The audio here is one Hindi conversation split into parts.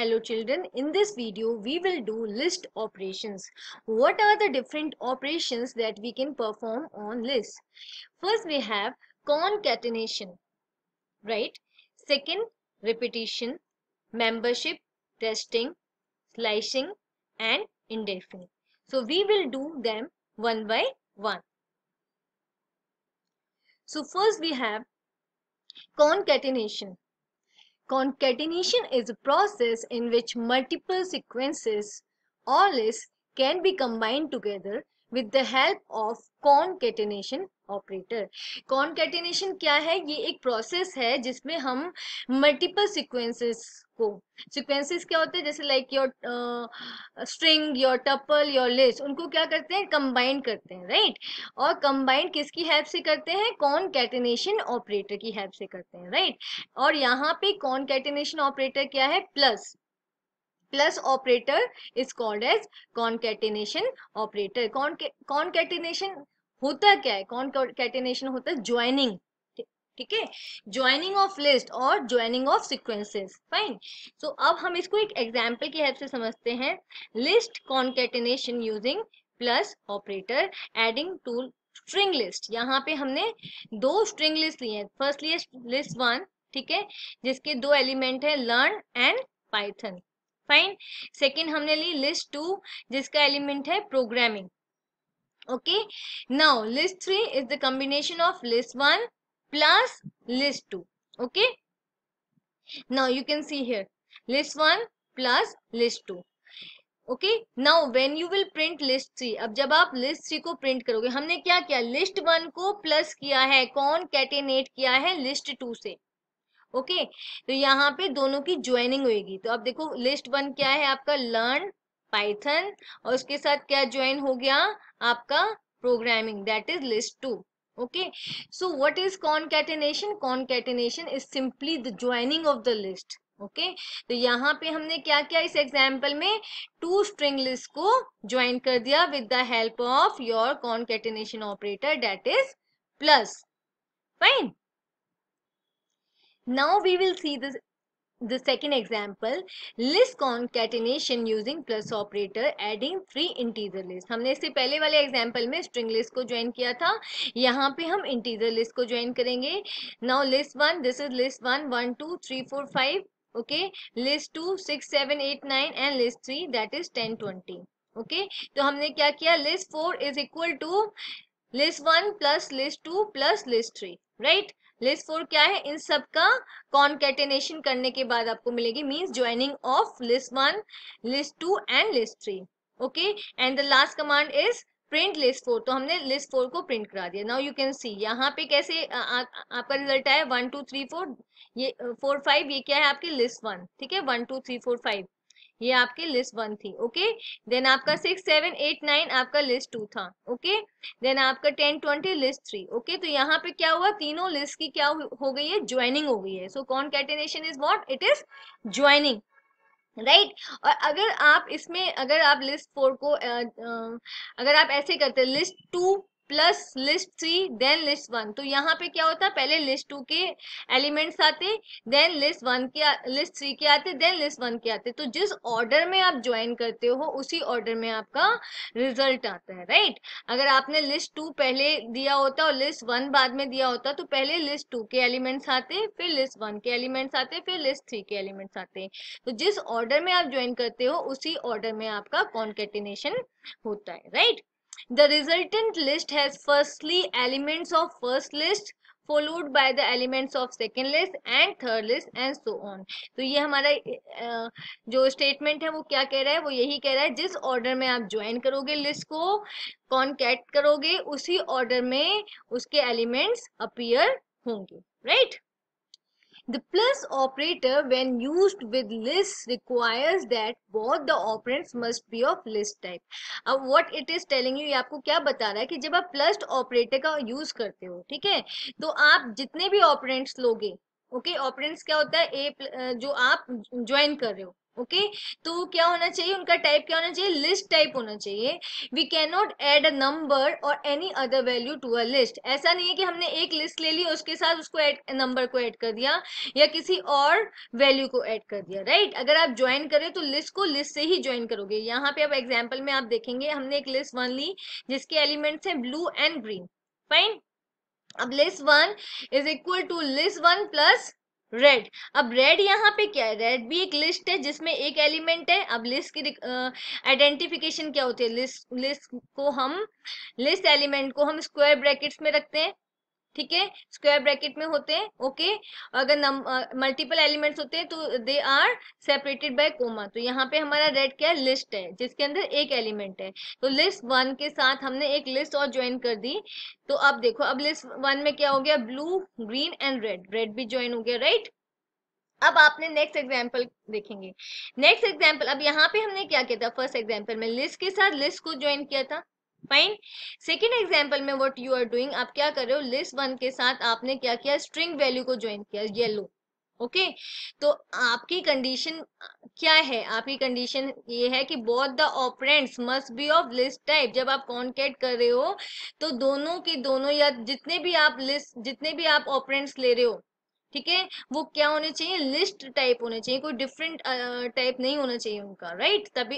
Hello children, in this video we will do list operations. What are the different operations that we can perform on lists? First we have concatenation, right? Second, repetition, membership, testing, slicing and indexing. So we will do them one by one. So first we have concatenation. Concatenation is a process in which multiple sequences or lists can be combined together with the help of concatenation operator. Concatenation क्या है ये एक process है जिसमें हम multiple sequences को सिक्वेंसेस क्या होते हैं जैसे like your string your tuple your list उनको क्या करते हैं कंबाइन करते हैं राइट right? और कंबाइन किसकी हेल्प से करते हैं कौन कैटिनेशन ऑपरेटर की हेल्प से करते हैं राइट right? और यहाँ पे कौन कैटिनेशन ऑपरेटर क्या है plus plus operator is called as concatenation operator concatenation होता क्या है कॉन्केटिनेशन होता है ज्वाइनिंग ठीक है ज्वाइनिंग ऑफ लिस्ट और joining of sequences fine so अब हम इसको एक एग्जाम्पल की हेल्प से समझते हैं list concatenation using plus operator adding two string list यहाँ पे हमने दो स्ट्रिंग लिस्ट लिए हैं फर्स्ट लिए लिस्ट वन ठीक है जिसके दो एलिमेंट है learn and Python fine second हमने ली लिस्ट टू जिसका एलिमेंट है programming okay now list three is the combination of list one plus list 2 okay now you can see here list 1 plus list 2 okay now when you will print list three अब जब आप लिस्ट थ्री को प्रिंट करोगे हमने क्या किया लिस्ट वन को प्लस किया है कौन कैटेनेट किया है लिस्ट टू से ओके okay? तो यहाँ पे दोनों की ज्वाइनिंग होगी तो अब देखो लिस्ट वन क्या है आपका लर्न पाइथन और उसके साथ क्या ज्वाइन हो गया आपका programming that is list two okay so what is concatenation concatenation is simply the joining of the list okay तो यहाँ पे हमने क्या किया इस एग्जाम्पल में टू स्ट्रिंग लिस्ट को ज्वाइन कर दिया with the help of your concatenation operator that is plus fine now we will see this The second example, list concatenation using plus operator adding three integer list. हमने इससे पहले वाले example में string list को join किया था यहाँ पे हम integer list को join करेंगे Now list one this is list one one two three four five okay list two six seven eight nine and list three that is ten twenty okay तो हमने क्या किया list four is equal to list one plus list two plus list three right list four क्या है इन सब का कॉन्केटेनेशन करने के बाद आपको मिलेगी means joining of list one list two and list three okay and the last command is print list four तो हमने लिस्ट फोर को प्रिंट करा दिया नाउ यू कैन सी यहाँ पे कैसे आ, आ, आपका रिजल्ट आया वन टू थ्री फोर ये फोर फाइव ये क्या है आपकी लिस्ट वन ठीक है one two three four five ये आपकी लिस्ट वन थी ओके देन आपका सिक्स सेवन एट नाइन आपका लिस्ट टू था ओके देन आपका ten twenty list three okay तो यहाँ पे क्या हुआ तीनों लिस्ट की क्या हो गई है ज्वाइनिंग हो गई है so concatenation is what it is joining right right? और अगर आप इसमें अगर आप लिस्ट फोर को अगर आप ऐसे करते list two plus list three then list one तो यहाँ पे क्या होता है पहले लिस्ट टू के एलिमेंट्स आते देन लिस्ट वन के लिस्ट थ्री के आते देन लिस्ट वन के आते तो जिस ऑर्डर में आप ज्वाइन करते हो उसी ऑर्डर में आपका रिजल्ट आता है राइट अगर आपने लिस्ट टू पहले दिया होता और लिस्ट वन बाद में दिया होता तो पहले लिस्ट टू के एलिमेंट्स आते फिर लिस्ट वन के एलिमेंट्स आते फिर लिस्ट थ्री के एलिमेंट्स आते तो जिस ऑर्डर में आप ज्वाइन करते हो उसी ऑर्डर में आपका कॉन्केटिनेशन होता है right the resultant list has firstly elements of first list followed by the elements of second list and third list and so on तो ये हमारा जो स्टेटमेंट है वो क्या कह रहा है वो यही कह रहा है जिस ऑर्डर में आप ज्वाइन करोगे लिस्ट को कौन करोगे उसी ऑर्डर में उसके एलिमेंट्स अपियर होंगे right right? The plus operator when used with lists requires that both the operands must be of list type. अब what it is telling you ये आपको क्या बता रहा है कि जब आप प्लस ऑपरेटर का यूज करते हो ठीक है तो आप जितने भी ऑपरेंट्स लोगे ओके okay, ऑपरेंट्स क्या होता है ए जो आप ज्वाइन कर रहे हो ओके okay? तो क्या होना चाहिए उनका टाइप क्या होना चाहिए लिस्ट टाइप होना चाहिए we can not add a number or any other value to a list ऐसा नहीं है कि हमने एक लिस्ट ले ली उसके साथ उसको एड नंबर को ऐड कर दिया या किसी और वैल्यू को ऐड कर दिया राइट right? अगर आप ज्वाइन करें तो लिस्ट को लिस्ट से ही ज्वाइन करोगे यहाँ पे आप एग्जाम्पल में आप देखेंगे हमने एक लिस्ट वन ली जिसके एलिमेंट्स हैं ब्लू एंड ग्रीन फाइन अब list one is equal to list one plus red अब रेड यहाँ पे क्या है रेड भी एक लिस्ट है जिसमें एक एलिमेंट है अब लिस्ट की आइडेंटिफिकेशन क्या होती है लिस्ट लिस्ट को हम लिस्ट एलिमेंट को हम स्क्वायर ब्रैकेट्स में रखते हैं ठीक है स्क्वायर ब्रैकेट में होते हैं ओके अगर मल्टीपल एलिमेंट्स होते हैं तो they are separated by comma तो यहाँ पे हमारा रेड क्या है लिस्ट है जिसके अंदर एक एलिमेंट है तो लिस्ट वन के साथ हमने एक लिस्ट और ज्वाइन कर दी तो अब देखो अब लिस्ट वन में क्या हो गया blue green and red red भी ज्वाइन हो गया राइट अब आपने नेक्स्ट एग्जाम्पल देखेंगे नेक्स्ट एग्जाम्पल अब यहाँ पे हमने क्या किया था फर्स्ट एग्जाम्पल में लिस्ट के साथ लिस्ट को ज्वाइन किया था फाइन सेकेंड एग्जाम्पल में वट यू आर डूइंग आप क्या कर रहे हो लिस्ट वन के साथ आपने क्या किया स्ट्रिंग वैल्यू को ज्वाइन किया येलो ओके okay? तो आपकी कंडीशन क्या है आपकी कंडीशन ये है कि both the operands must be of list type जब आप कॉन्केट कर रहे हो तो दोनों के दोनों या जितने भी आप लिस्ट जितने भी आप ऑपरेंट्स ले रहे हो ठीक है वो क्या होने चाहिए लिस्ट टाइप होने चाहिए कोई डिफरेंट टाइप नहीं होना चाहिए उनका राइट right? तभी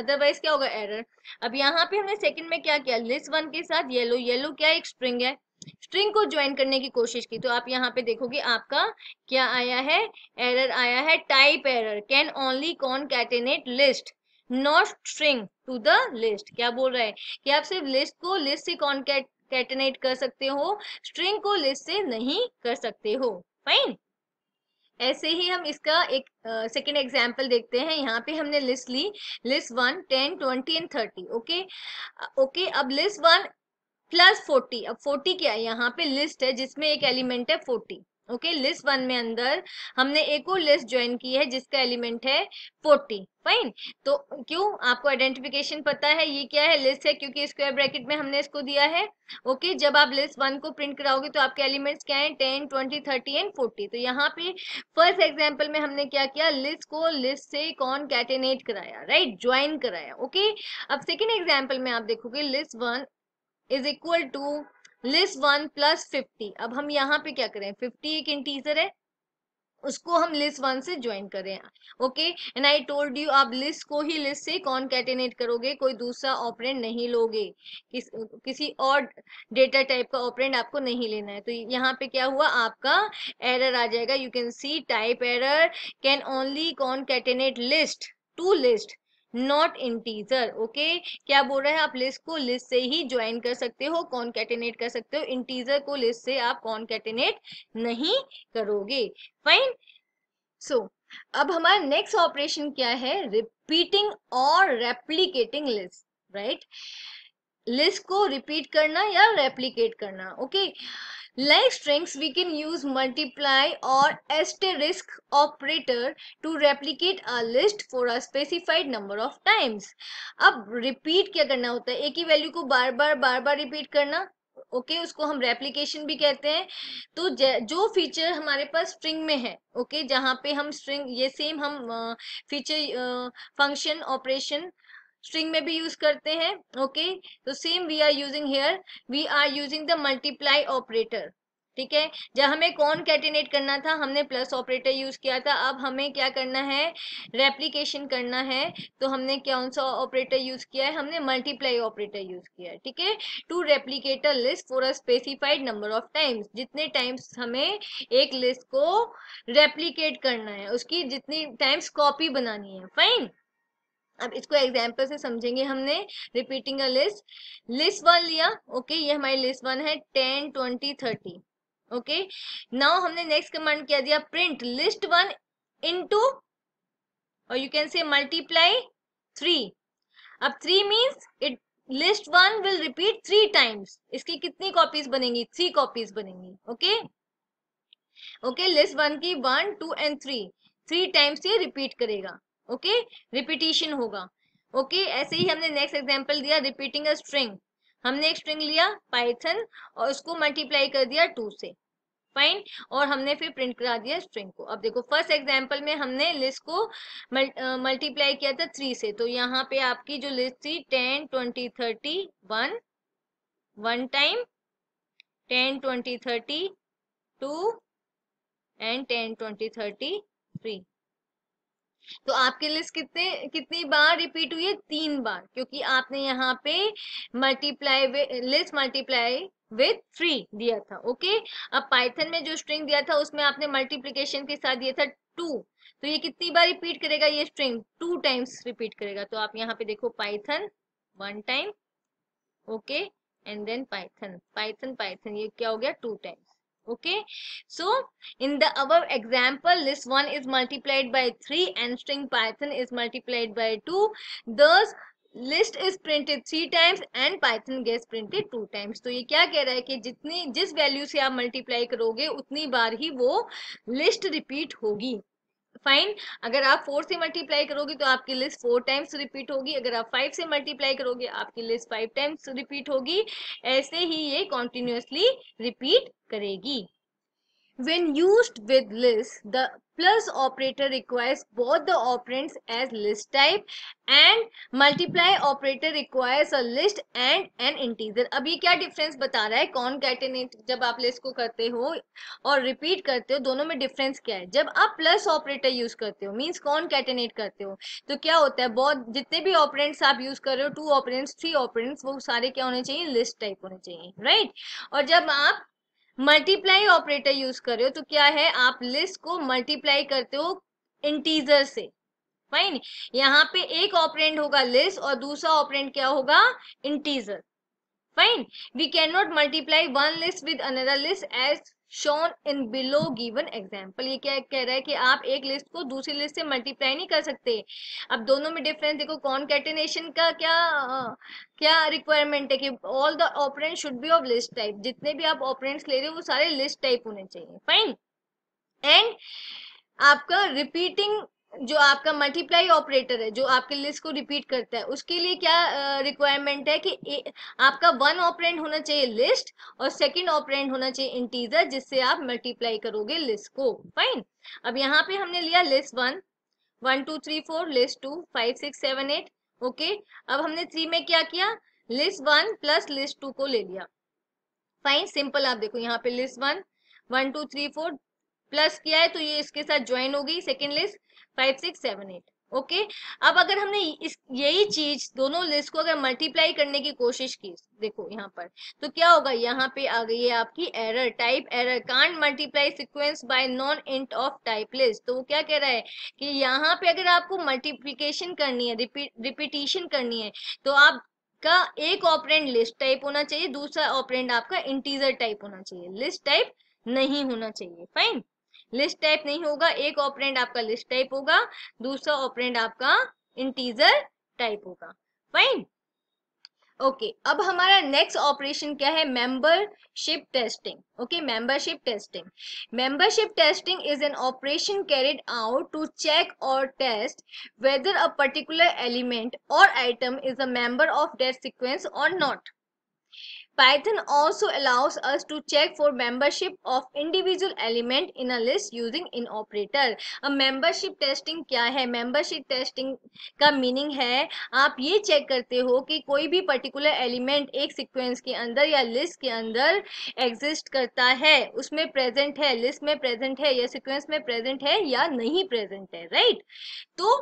अदरवाइज क्या होगा एरर अब यहाँ पे हमने सेकंड में क्या किया लिस्ट वन के साथ येलो येलो क्या एक स्ट्रिंग है स्ट्रिंग को ज्वाइन करने की कोशिश की तो आप यहाँ पे देखोगे आपका क्या आया है एरर आया है type error can only concatenate list not string to the list क्या बोल रहा है कि आप सिर्फ लिस्ट को लिस्ट से कॉन कैटेनेट कर सकते हो स्ट्रिंग को लिस्ट से नहीं कर सकते हो फाइन ऐसे ही हम इसका एक सेकेंड uh, एग्जाम्पल देखते हैं यहाँ पे हमने लिस्ट ली list one ten twenty and thirty okay okay अब लिस्ट वन प्लस फोर्टी अब फोर्टी क्या है यहाँ पे लिस्ट है जिसमें एक एलिमेंट है फोर्टी ओके लिस्ट वन में अंदर हमने एक और लिस्ट ज्वाइन की है जिसका एलिमेंट है फोर्टी फाइन तो क्यों आपको आइडेंटिफिकेशन पता है ये क्या है लिस्ट है क्योंकि स्क्वायर ब्रैकेट में हमने इसको दिया है ओके okay, जब आप लिस्ट वन को प्रिंट कराओगे तो आपके एलिमेंट्स क्या हैं ten twenty thirty and forty तो यहाँ पे फर्स्ट एग्जांपल में हमने क्या किया लिस्ट को लिस्ट से कौन कैटेनेट कराया राइट right? ज्वाइन कराया ओके okay? अब सेकेंड एग्जाम्पल में आप देखोगे list one is equal to list one plus fifty अब हम यहाँ पे क्या करें फिफ्टी एक इंटीजर है उसको हम लिस्ट वन से ज्वाइन करें okay and I told you आप लिस्ट को ही लिस्ट से कौन कैटेनेट करोगे कोई दूसरा ऑपरेंट नहीं लोगे किस, किसी और डेटा टाइप का ऑपरेंट आपको नहीं लेना है तो यहाँ पे क्या हुआ आपका एरर आ जाएगा you can see type error can only concatenate list to list not integer okay क्या बोल रहे हैं आप लिस्ट को लिस्ट से ही ज्वाइन कर सकते हो कॉन्केटिनेट कर सकते हो इंटीजर को लिस्ट से आप कॉन्केटिनेट नहीं करोगे फाइन सो so, अब हमारा नेक्स्ट ऑपरेशन क्या है रिपीटिंग और रेप्लीकेटिंग लिस्ट राइट लिस्ट को रिपीट करना या रेप्लीकेट करना okay like strings we can use multiply और asterisk operator to replicate a list for a specified number of times अब रिपीट क्या करना होता है एक ही वैल्यू को बार बार बार बार रिपीट करना ओके okay, उसको हम रेप्लीकेशन भी कहते हैं तो जो फीचर हमारे पास स्ट्रिंग में है ओके okay, जहाँ पे हम स्ट्रिंग ये सेम हम फीचर फंक्शन ऑपरेशन स्ट्रिंग में भी यूज करते हैं ओके तो same we are using here we are using the multiply operator ठीक है जब हमें कौन कैटिनेट करना था हमने प्लस ऑपरेटर यूज किया था अब हमें क्या करना है रेप्लीकेशन करना है तो हमने कौन सा ऑपरेटर यूज किया है हमने मल्टीप्लाई ऑपरेटर यूज किया है ठीक है to replicate list for a specified number of times जितने टाइम्स हमें एक लिस्ट को रेप्लीकेट करना है उसकी जितनी टाइम्स कॉपी बनानी है फाइन अब इसको एग्जाम्पल से समझेंगे हमने repeating a list list one लिया ओके ये हमारी लिस्ट वन है ten twenty thirty okay now हमने नेक्स्ट कमांड क्या दिया प्रिंट लिस्ट वन इनटू और you can say multiply three अब three means it list one will repeat three times इसकी कितनी कॉपीज बनेंगी थ्री कॉपीज बनेंगी ओके ओके लिस्ट वन की one two and three three times ये रिपीट करेगा ओके रिपीटिशन होगा ओके okay? ऐसे ही हमने नेक्स्ट एग्जाम्पल दिया रिपीटिंग अ स्ट्रिंग हमने एक स्ट्रिंग लिया पाइथन और उसको मल्टीप्लाई कर दिया टू से फाइन और हमने फिर प्रिंट करा दिया स्ट्रिंग को अब देखो फर्स्ट एग्जाम्पल में हमने लिस्ट को मल्टीप्लाई किया था थ्री से तो यहाँ पे आपकी जो लिस्ट थी ten twenty thirty one one time ten twenty thirty two and ten twenty thirty three तो आपके लिस्ट कितने कितनी बार रिपीट हुई है तीन बार क्योंकि आपने यहाँ पे multiply list multiply with three दिया था ओके अब पाइथन में जो स्ट्रिंग दिया था उसमें आपने मल्टीप्लीकेशन के साथ दिया था टू तो ये कितनी बार रिपीट करेगा ये स्ट्रिंग टू टाइम्स रिपीट करेगा तो आप यहाँ पे देखो Python one time okay and then Python Python Python ये क्या हो गया two times okay so in the above example list 1 is multiplied by 3 and string python is multiplied by 2 thus list is printed three times and Python gets printed two times तो ये क्या कह रहा है कि जितनी जिस वैल्यू से आप मल्टीप्लाई करोगे उतनी बार ही वो लिस्ट रिपीट होगी फाइन अगर आप फोर से मल्टीप्लाई करोगे तो आपकी लिस्ट फोर टाइम्स रिपीट होगी अगर आप फाइव से मल्टीप्लाई करोगे आपकी लिस्ट फाइव टाइम्स रिपीट होगी ऐसे ही ये कॉन्टिन्यूसली रिपीट करेगी When used with lists, the plus operator requires both the operands as list type and multiply operator requires a list and an integer. अब ये क्या डिफरेंस बता रहा है कौन कैटेनेट जब आप लिस्ट को करते हो और रिपीट करते हो दोनों में डिफरेंस क्या है जब आप प्लस ऑपरेटर यूज करते हो मींस कौन कैटेनेट करते हो तो क्या होता है बहुत जितने भी ऑपरेंट्स आप यूज कर रहे हो टू ऑपरेंट्स थ्री ऑपरेंट्स वो सारे क्या होने चाहिए लिस्ट टाइप होने चाहिए राइट right? और जब आप मल्टीप्लाई ऑपरेटर यूज कर रहे हो तो क्या है आप लिस्ट को मल्टीप्लाई करते हो इंटीजर से फाइन यहाँ पे एक ऑपरेंट होगा लिस्ट और दूसरा ऑपरेंट क्या होगा integer fine we can not multiply one list with another list as shown in below given example ये क्या कह रहा है कि आप एक लिस्ट को दूसरी लिस्ट से मल्टीप्लाई नहीं कर सकते अब दोनों में डिफरेंस देखो कॉन्केटिनेशन का क्या क्या रिक्वायरमेंट है कि all the operand should be of list type जितने भी आप ऑपरेंट्स ले रहे हो वो सारे लिस्ट टाइप होने चाहिए फाइन एंड आपका रिपीटिंग जो आपका मल्टीप्लाई ऑपरेटर है जो आपके लिस्ट को रिपीट करता है उसके लिए क्या रिक्वायरमेंट है कि ए, आपका वन ऑपरेंट होना चाहिए लिस्ट और सेकंड ऑपरेंट होना चाहिए इंटीजर जिससे आप मल्टीप्लाई करोगे लिस्ट को फाइन अब यहाँ पे हमने लिया list one one two three four list two five six seven eight okay अब हमने थ्री में क्या किया list one plus list two को ले लिया फाइन सिंपल आप देखो यहाँ पे list one one two three four plus किया है तो ये इसके साथ ज्वाइन हो गई second list five six seven eight okay अब अगर हमने इस यही चीज दोनों लिस्ट को अगर मल्टीप्लाई करने की कोशिश की देखो यहाँ पर तो क्या होगा यहाँ पे आ गई है आपकी error type error can't multiply sequence by non int of type list तो वो क्या कह रहा है कि यहाँ पे अगर आपको मल्टीप्लीकेशन करनी है रिपीटिशन करनी है तो आप का एक ऑपरेंड लिस्ट टाइप होना चाहिए दूसरा ऑपरेंड आपका इंटीजर टाइप होना चाहिए लिस्ट टाइप नहीं होना चाहिए फाइन लिस्ट टाइप नहीं होगा एक ऑपरेंड आपका लिस्ट टाइप होगा दूसरा ऑपरेंड आपका इंटीजर टाइप होगा फाइन ओके okay, अब हमारा नेक्स्ट ऑपरेशन क्या है membership testing okay membership testing membership testing is an operation carried out to check और test whether a particular element और item is a member of that sequence और not Python also allows us to check for membership of individual element in a list using in operator. a membership testing क्या है membership testing का meaning है आप ये check करते हो कि कोई भी particular element एक sequence के अंदर या list के अंदर exist करता है उसमें present है list में present है या sequence में present है या नहीं present है right? तो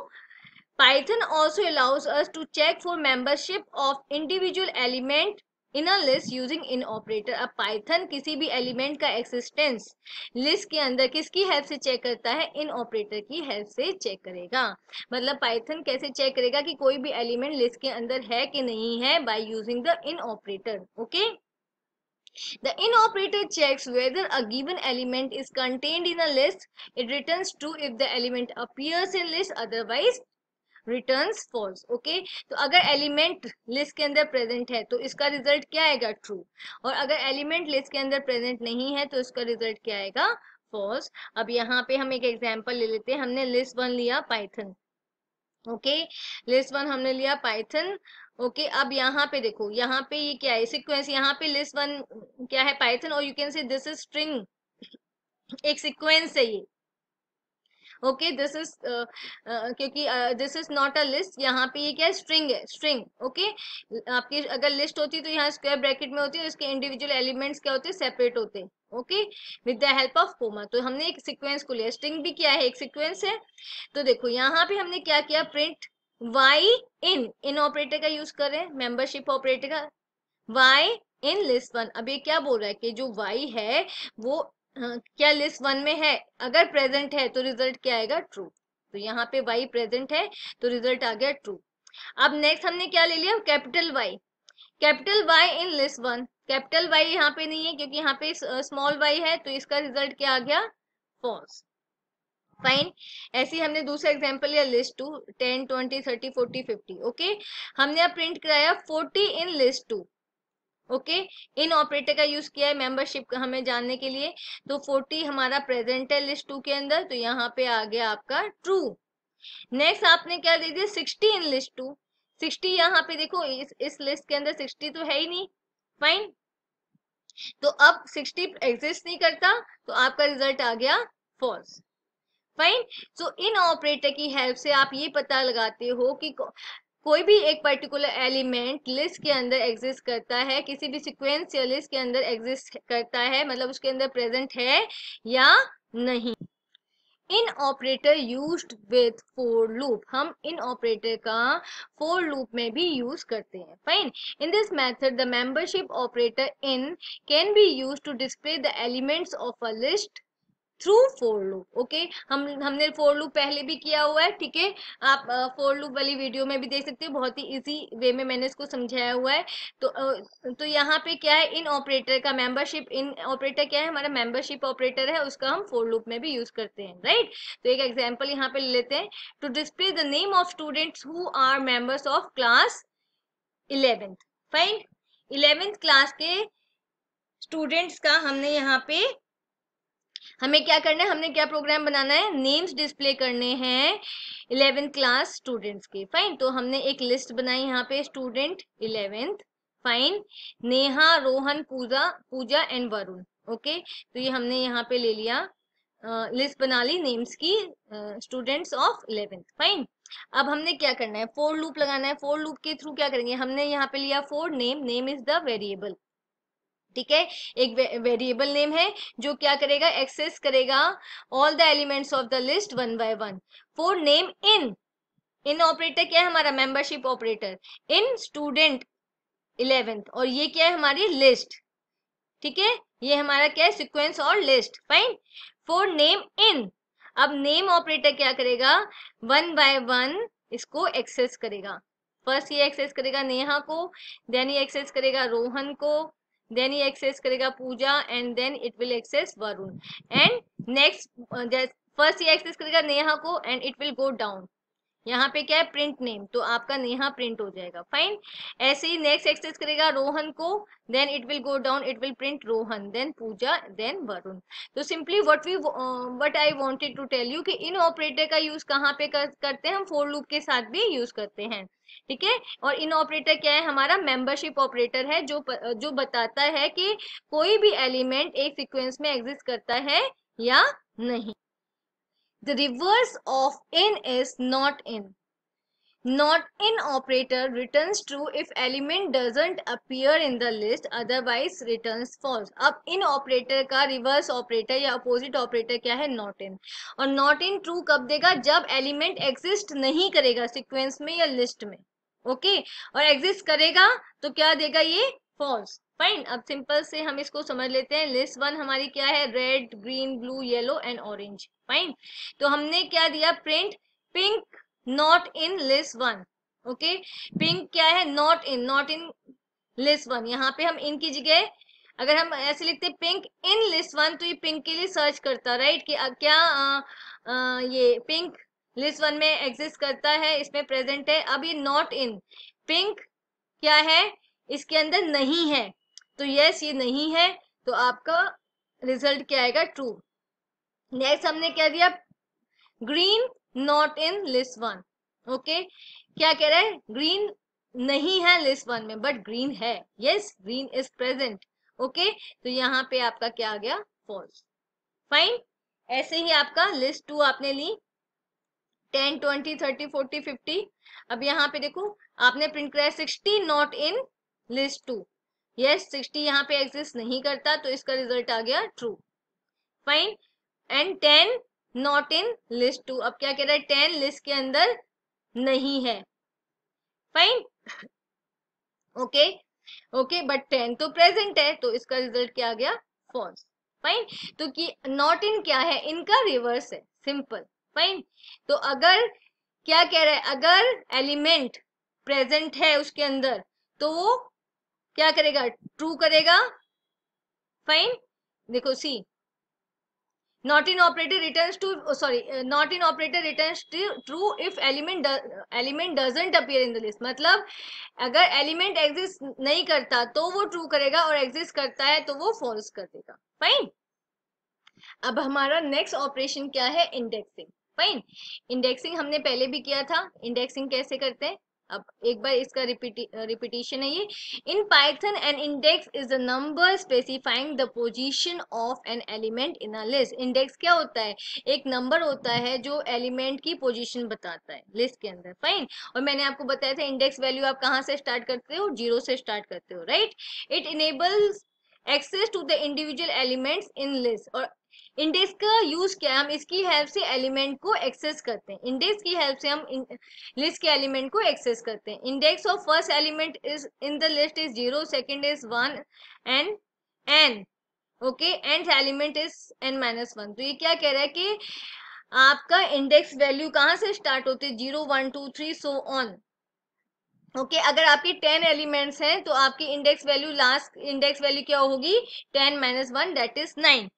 Python also allows us to check for membership of individual element inner list using in operator अब पाइथन किसी भी एलिमेंट का एक्सिस्टेंस लिस्ट के अंदर किसकी हेल्प से चेक करता है इन ऑपरेटर की हेल्प से चेक करेगा मतलब पाइथन कैसे चेक करेगा कि कोई भी एलिमेंट लिस्ट के अंदर है कि नहीं है by using the in operator okay The in operator checks whether a given element is contained in a list. It returns true if the element appears in list, otherwise return false okay तो अगर एलिमेंट लिस्ट के अंदर प्रेजेंट है तो इसका रिजल्ट क्या आएगा ट्रू और अगर एलिमेंट लिस्ट के अंदर प्रेजेंट नहीं है तो इसका रिजल्ट क्या आएगा फॉल्स अब यहाँ पे हम एक एग्जाम्पल ले लेते हैं हमने लिस्ट वन लिया पाइथन ओके लिस्ट वन हमने लिया पाइथन ओके okay, अब यहाँ पे देखो यहाँ पे ये क्या है सिक्वेंस यहाँ पे लिस्ट वन क्या है पाइथन और you can say this is string एक सिक्वेंस है ये ओके दिस इज क्योंकि this is not a list यहाँ पे ये क्या है स्ट्रिंग है स्ट्रिंग ओके okay? आपकी अगर लिस्ट होती तो यहाँ स्क्वायर ब्रैकेट में होती है इसके इंडिविजुअल एलिमेंट्स क्या होते हैं सेपरेट होते हैं okay with the help of comma तो हमने एक सिक्वेंस को लिया स्ट्रिंग भी क्या है एक सिक्वेंस है तो देखो यहाँ पे हमने क्या किया print Y in in operator का यूज करें मेंबरशिप ऑपरेटर का वाई इन लिस्ट वन अब ये क्या बोल रहा है कि जो वाई है वो हाँ, क्या लिस्ट वन में है अगर प्रेजेंट है तो रिजल्ट क्या आएगा ट्रू तो यहाँ पे वाई प्रेजेंट है तो रिजल्ट आ गया ट्रू अब नेक्स्ट हमने क्या ले लिया capital Y capital Y in list one capital Y यहाँ पे नहीं है क्योंकि यहाँ पे स्मॉल वाई है तो इसका रिजल्ट क्या आ गया फॉल्स फाइन ऐसी हमने दूसरा एग्जांपल लिया list two ten twenty thirty forty fifty okay हमने अब प्रिंट कराया forty in list two okay in operator का यूज किया है मेंबरशिप हमें जानने के लिए तो फोर्टी हमारा प्रेजेंट है लिस्ट टू के अंदर तो यहाँ पे आ गया आपका ट्रू नेक्स्ट आपने क्या दे दिया sixty in list two sixty यहाँ पे देखो इस इस लिस्ट के अंदर सिक्सटी तो है ही नहीं फाइन तो अब सिक्सटी एग्जिस्ट नहीं करता तो आपका रिजल्ट आ गया फॉल्स फाइन सो तो इन ऑपरेटर की हेल्प से आप ये पता लगाते हो कि कोई भी एक पर्टिकुलर एलिमेंट लिस्ट के अंदर एग्जिस्ट करता है किसी भी सिक्वेंस या लिस्ट के अंदर एग्जिस्ट करता है मतलब उसके अंदर प्रेजेंट है या नहीं in operator use with for loop हम इन ऑपरेटर का फोर लूप में भी यूज करते हैं fine in this method the membership operator in can be use to display the elements of a list through for loop okay हम हमने फोर लूप पहले भी किया हुआ है ठीक है आप फोर लूप वाली वीडियो में भी देख सकते हो बहुत ही इजी वे में मैंने इसको समझाया हुआ है तो तो यहाँ पे क्या है इन ऑपरेटर का मेंबरशिप इन ऑपरेटर क्या है हमारा मेंबरशिप ऑपरेटर है उसका हम फोर लूप में भी यूज करते हैं राइट तो एक एग्जाम्पल यहाँ पे ले लेते हैं to display the name of students who are members of class eleventh fine eleventh class के स्टूडेंट्स का हमने यहाँ पे हमें क्या करना है हमने क्या प्रोग्राम बनाना है नेम्स डिस्प्ले करने हैं इलेवेंथ क्लास स्टूडेंट्स के फाइन तो हमने एक लिस्ट बनाई यहाँ पे student eleventh fine Neha Rohan Pooja Pooja and Varun okay तो ये हमने यहाँ पे ले लिया लिस्ट बना ली नेम्स की स्टूडेंट्स ऑफ इलेवेंथ फाइन अब हमने क्या करना है फोर लूप लगाना है फोर लूप के थ्रू क्या करेंगे हमने यहाँ पे लिया for name name is the variable ठीक है एक वेरिएबल नेम है जो क्या करेगा एक्सेस करेगा all the elements of the list one by one for name in in operator क्या है हमारा membership operator in student eleventh और ये क्या है हमारी लिस्ट ठीक है ये हमारा क्या है सिक्वेंस और list fine for name in अब नेम ऑपरेटर क्या करेगा वन बाय वन इसको एक्सेस करेगा फर्स्ट ये एक्सेस करेगा नेहा को देन ये एक्सेस करेगा रोहन को देन ये एक्सेस करेगा Pooja and then it will access Varun and next first ये एक्सेस करेगा नेहा को and it will go down यहाँ पे क्या है प्रिंट नेम तो आपका नेहा प्रिंट हो जाएगा फाइन ऐसे ही नेक्स्ट एक्सेस करेगा रोहन को then it will go down it will print Rohan then Pooja then Varun तो simply what we what I wanted to tell you कि इन ऑपरेटर का यूज कहाँ पे कर, करते हैं हम फोर लूप के साथ भी यूज करते हैं ठीक है और इन ऑपरेटर क्या है हमारा मेंबरशिप ऑपरेटर है जो जो बताता है कि कोई भी एलिमेंट एक सिक्वेंस में एग्जिस्ट करता है या नहीं The reverse of in is not in. Not in operator returns true if element doesn't appear in the list otherwise returns false. अब in operator का reverse operator या opposite operator क्या है not in और not in true कब देगा जब element exist नहीं करेगा sequence में या list में ओके okay? और एग्जिस्ट करेगा तो क्या देगा ये फॉल्स फाइन अब सिंपल से हम इसको समझ लेते हैं लिस्ट वन हमारी क्या है red green blue yellow and orange fine तो हमने क्या दिया print pink not in list one okay pink क्या है not in not in list one यहाँ पे हम की जगह अगर हम ऐसे लिखते पिंक इन लिस्ट वन तो ये पिंक के लिए सर्च करता राइट कि क्या आ, आ, ये पिंक लिस्ट वन में एग्जिस्ट करता है इसमें प्रेजेंट है अब ये नॉट इन पिंक क्या है इसके अंदर नहीं है तो यस ये नहीं है तो आपका रिजल्ट क्या आएगा ट्रू नेक्स्ट हमने क्या दिया green not in list one okay क्या कह रहा है ग्रीन नहीं है लिस्ट वन में बट ग्रीन है yes green is present okay तो यहाँ पे आपका क्या आ गया फॉल्स फाइन ऐसे ही आपका लिस्ट टू आपने ली ten twenty thirty forty fifty अब यहाँ पे देखो आपने प्रिंट कराया sixty not in list two yes sixty यहाँ पे एग्जिस्ट नहीं करता तो इसका रिजल्ट आ गया true fine and ten not in list two अब क्या कह रहा है टेन लिस्ट के अंदर नहीं है fine okay okay but ten तो प्रेजेंट है तो इसका रिजल्ट क्या आ गया फॉल्स फाइन तो कि नॉट इन क्या है इनका रिवर्स है सिंपल फाइन तो अगर क्या कह रहा है अगर एलिमेंट प्रेजेंट है उसके अंदर तो वो क्या करेगा ट्रू करेगा फाइन देखो see not in operator return to sorry not in operator return to true if element element doesn't appear in the list मतलब अगर एलिमेंट एग्जिस्ट नहीं करता तो वो ट्रू करेगा और एग्जिस्ट करता है तो वो फॉल्स कर देगा फाइन अब हमारा नेक्स्ट ऑपरेशन क्या है इंडेक्सिंग फाइन इंडेक्सिंग हमने पहले भी किया था इंडेक्सिंग कैसे करते हैं अब एक बार इसका रिपीटी रिपीटिशन है ये in Python an index is a number specifying the position of an element in a list index क्या होता है एक नंबर होता है जो एलिमेंट की पोजीशन बताता है लिस्ट के अंदर फाइन और मैंने आपको बताया था इंडेक्स वैल्यू आप कहाँ से स्टार्ट करते हो जीरो से स्टार्ट करते हो right it enables access to the individual elements in list और इंडेक्स का यूज क्या है हम इसकी हेल्प से एलिमेंट को एक्सेस करते हैं इंडेक्स की हेल्प से हम लिस्ट के एलिमेंट को एक्सेस करते हैं index of first element is in the list is zero second is one and n okay and element is n minus one तो ये क्या कह रहा है कि आपका इंडेक्स वैल्यू कहाँ से स्टार्ट होते हैं zero one two three so on okay okay, अगर आपके टेन एलिमेंट्स हैं तो आपकी index value last index value क्या होगी ten minus one that is nine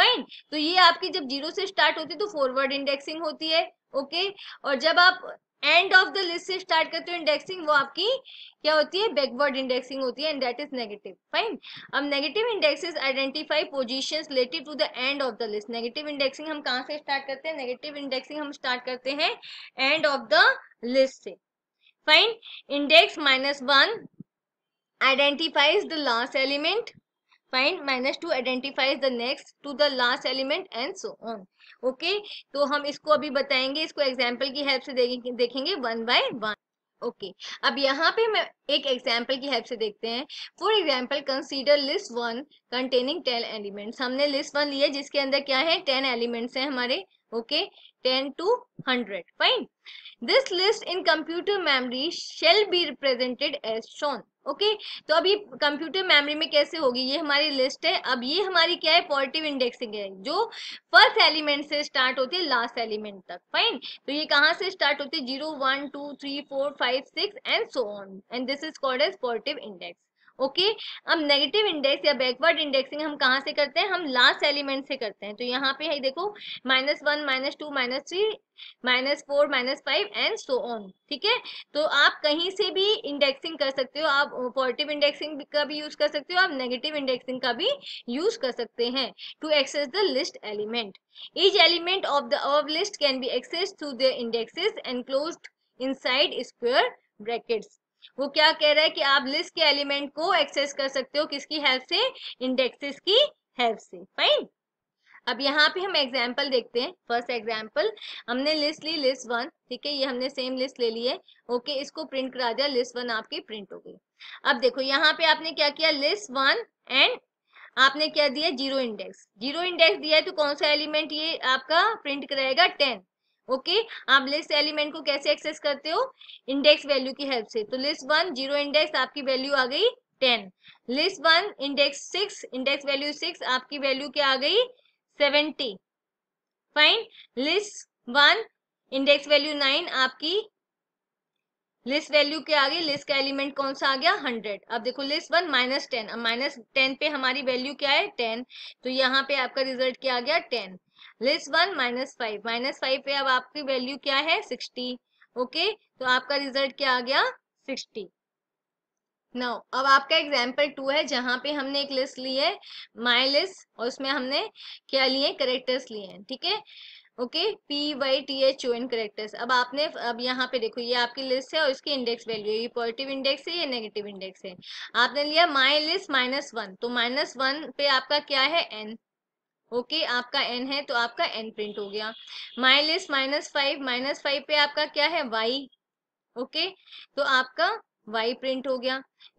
fine तो ये आपकी जब जीरो से स्टार्ट होती है तो फॉरवर्ड इंडेक्सिंग होती है ओके और जब आप एंड ऑफ द लिस्ट से स्टार्ट करते हो इंडेक्सिंग वो आपकी क्या होती है बैकवर्ड इंडेक्सिंग होती है and that is negative fine अब negative indexes identify positions related to the end of the list negative indexing हम कहाँ से स्टार्ट करते हैं नेगेटिव इंडेक्सिंग हम स्टार्ट करते हैं एंड ऑफ द लिस्ट से fine index minus one identifies the last element find minus two identifies the next to the last element and so on okay तो हम इसको अभी बताएंगे इसको एग्जाम्पल की हेल्प से देखेंगे one by one okay okay. अब यहाँ पे मैं एक एग्जाम्पल की हेल्प से देखते हैं for example consider list one containing ten elements हमने लिस्ट वन लिया जिसके अंदर क्या है टेन एलिमेंट्स हैं हमारे okay ten two hundred fine this list in computer memory shall be represented as shown okay तो अब ये कंप्यूटर मेमोरी में कैसे होगी ये हमारी लिस्ट है अब ये हमारी क्या है पॉजिटिव इंडेक्सिंग है जो फर्स्ट एलिमेंट से स्टार्ट होती है लास्ट एलिमेंट तक फाइन तो ये कहाँ से स्टार्ट होती है zero one two three four five six and so on and this is called as positive index okay अब नेगेटिव इंडेक्स या बैकवर्ड इंडेक्सिंग हम कहाँ से करते हैं हम लास्ट एलिमेंट से करते हैं तो यहाँ पे है देखो minus one minus two minus three minus four minus five and so on ठीक है तो आप कहीं से भी इंडेक्सिंग कर सकते हो आप पॉजिटिव इंडेक्सिंग का भी यूज कर सकते हो आप नेगेटिव इंडेक्सिंग का भी यूज कर सकते हैं to access the list element each element ऑफ the can be can be accessed through their indexes enclosed inside square brackets वो क्या कह रहा है कि आप लिस्ट के एलिमेंट को एक्सेस कर सकते हो किसकी हेल्प से इंडेक्सेस की हेल्प से फाइन अब यहाँ पे हम एग्जाम्पल देखते हैं फर्स्ट एग्जाम्पल हमने लिस्ट ली लिस्ट वन ठीक है ये हमने सेम लिस्ट ले ली है ओके इसको प्रिंट करा दिया लिस्ट वन आपकी प्रिंट हो गई अब देखो यहाँ पे आपने क्या किया लिस्ट वन एंड आपने क्या दिया जीरो इंडेक्स जीरो इंडेक्स दिया है तो कौन सा एलिमेंट ये आपका प्रिंट कराएगा टेन ओके आप लिस्ट एलिमेंट को कैसे एक्सेस करते हो इंडेक्स वैल्यू की हेल्प से तो लिस्ट वन जीरो इंडेक्स आपकी वैल्यू आ गई ten list one index six index value six आपकी वैल्यू क्या आ गई seventy fine list one index value nine आपकी लिस्ट वैल्यू क्या आ गई लिस्ट का एलिमेंट कौन सा आ गया हंड्रेड अब देखो लिस्ट वन माइनस टेन अब माइनस टेन पे हमारी वैल्यू क्या है टेन तो यहाँ पे आपका रिजल्ट क्या आ गया ten less one minus five minus five पे अब आपकी वैल्यू क्या है सिक्सटी ओके तो आपका रिजल्ट क्या आ गया सिक्सटी नौ अब आपका एग्जाम्पल टू है जहां पे हमने एक लिस्ट ली है माई लिस्ट और उसमें हमने क्या लिए करेक्टर्स लिए हैं ठीक है okay P Y T H O N characters अब आपने अब यहाँ पे देखो ये आपकी लिस्ट है और इसकी इंडेक्स वैल्यू है ये पॉजिटिव इंडेक्स है ये नेगेटिव इंडेक्स है आपने लिया माई लिस्ट माइनस वन तो माइनस वन पे आपका क्या है एन ओके okay, आपका एन है तो आपका एन प्रिंट हो गया my list minus five minus five पे आपका क्या है वाई ओके okay? तो आपका वाई प्रिंट हो गया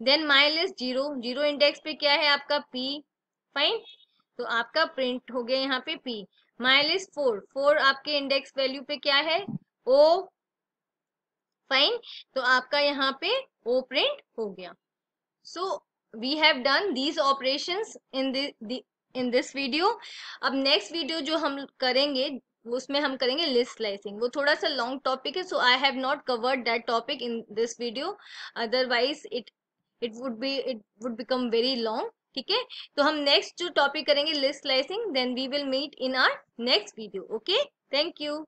then my list zero zero index पे क्या है आपका पी फाइन तो आपका प्रिंट हो गया यहाँ पे पी माइलिस फोर फोर आपके इंडेक्स वैल्यू पे क्या है ओ फाइन तो आपका यहाँ पे ओ प्रिंट हो गया so we have done these operation in in this video अब नेक्स्ट वीडियो जो हम करेंगे उसमें हम करेंगे लिस्ट स्लाइसिंग वो थोड़ा सा लॉन्ग टॉपिक है so I have not covered that topic in this video otherwise it it would be it would become very long ठीक है तो हम नेक्स्ट जो टॉपिक करेंगे list slicing then we will meet in our next video okay thank you